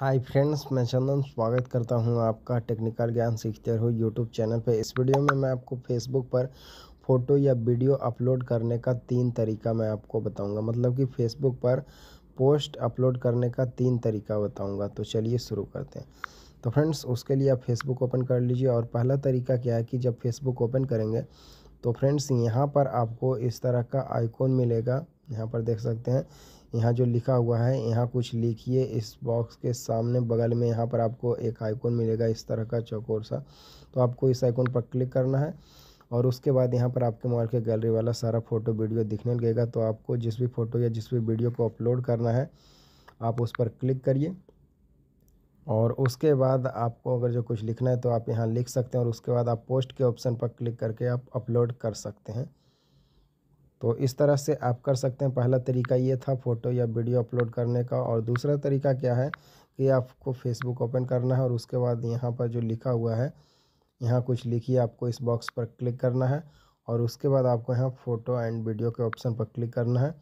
hi friends मैं चंदन स्वागत करता हूं आपका टेक्निकल ज्ञान सीखते रहो यूट्यूब चैनल पर इस वीडियो में मैं आपको फेसबुक पर फ़ोटो या वीडियो अपलोड करने का तीन तरीका मैं आपको बताऊंगा मतलब कि फेसबुक पर पोस्ट अपलोड करने का तीन तरीका बताऊंगा तो चलिए शुरू करते हैं तो फ्रेंड्स उसके लिए आप फेसबुक ओपन कर लीजिए और पहला तरीका क्या है कि जब फेसबुक ओपन करेंगे तो फ्रेंड्स यहाँ पर आपको इस तरह का आइकॉन मिलेगा यहाँ पर देख सकते हैं यहाँ जो लिखा हुआ है यहाँ कुछ लिखिए इस बॉक्स के सामने बगल में यहाँ पर आपको एक आइकॉन मिलेगा इस तरह का चौकोर सा तो आपको इस आइकॉन पर क्लिक करना है और उसके बाद यहाँ पर आपके मोबाइल के गैलरी वाला सारा फ़ोटो वीडियो दिखने लगेगा तो आपको जिस भी फ़ोटो या जिस भी वीडियो को अपलोड करना है आप उस पर क्लिक करिए और उसके बाद आपको अगर जो कुछ लिखना है तो आप यहाँ लिख सकते हैं और उसके बाद आप पोस्ट के ऑप्शन पर क्लिक करके आप अपलोड कर सकते हैं तो इस तरह से आप कर सकते हैं पहला तरीका ये था फ़ोटो या वीडियो अपलोड करने का और दूसरा तरीका क्या है कि आपको फेसबुक ओपन करना है और उसके बाद यहाँ पर जो लिखा हुआ है यहाँ कुछ लिखिए आपको इस बॉक्स पर क्लिक करना है और उसके बाद आपको यहाँ फ़ोटो एंड वीडियो के ऑप्शन पर क्लिक करना है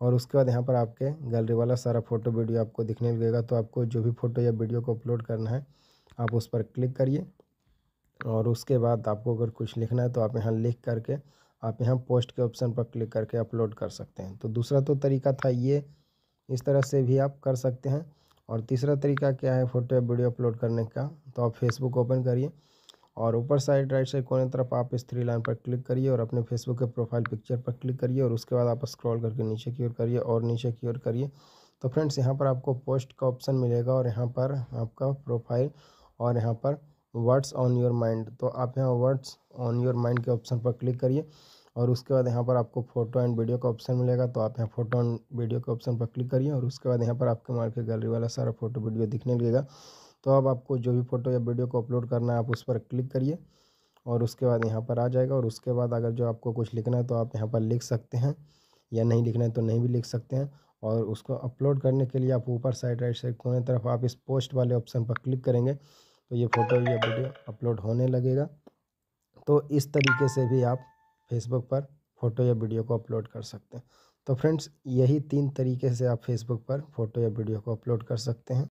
और उसके बाद यहाँ पर आपके गैलरी वाला सारा फ़ोटो वीडियो आपको दिखने लगेगा तो आपको जो भी फ़ोटो या वीडियो को अपलोड करना है आप उस पर क्लिक करिए और उसके बाद आपको अगर कुछ लिखना है तो आप यहाँ लिख करके आप यहाँ पोस्ट के ऑप्शन पर क्लिक करके अपलोड कर सकते हैं तो दूसरा तो तरीका था ये इस तरह से भी आप कर सकते हैं और तीसरा तरीका क्या है फ़ोटो या वीडियो अपलोड करने का तो आप फेसबुक ओपन करिए और ऊपर साइड राइट साइड कोने तरफ आप इस थ्री लाइन पर क्लिक करिए और अपने फेसबुक के प्रोफाइल पिक्चर पर क्लिक करिए और उसके बाद आप स्क्रॉल करके नीचे की ओर करिए और नीचे की ओर करिए तो फ्रेंड्स यहाँ पर आपको पोस्ट का ऑप्शन मिलेगा और यहाँ पर आपका प्रोफाइल और यहाँ पर वर्ड्स ऑन योर माइंड तो आप यहाँ वर्ड्स ऑन योर माइंड के ऑप्शन पर क्लिक करिए और उसके बाद यहाँ पर आपको फोटो एंड वीडियो का ऑप्शन मिलेगा तो आप यहाँ फोटो एंड वीडियो के ऑप्शन पर क्लिक करिए और उसके बाद यहाँ पर आपके मार्केट गैलरी वाला सारा फोटो वीडियो दिखने लगेगा तो अब आपको जो भी फोटो या वीडियो को अपलोड करना है आप उस पर क्लिक करिए और उसके बाद यहाँ पर आ जाएगा और उसके बाद अगर जो आपको कुछ लिखना है तो आप यहाँ पर लिख सकते हैं या नहीं लिखना है तो नहीं भी लिख सकते हैं और उसको अपलोड करने के लिए आप ऊपर साइड राइट साइड कोने तरफ आप इस पोस्ट वाले ऑप्शन पर क्लिक करेंगे तो ये फ़ोटो या वीडियो अपलोड होने लगेगा तो इस तरीके से भी आप फेसबुक पर फ़ोटो या वीडियो को अपलोड कर सकते हैं तो फ्रेंड्स यही तीन तरीके से आप फेसबुक पर फ़ोटो या वीडियो को अपलोड कर सकते हैं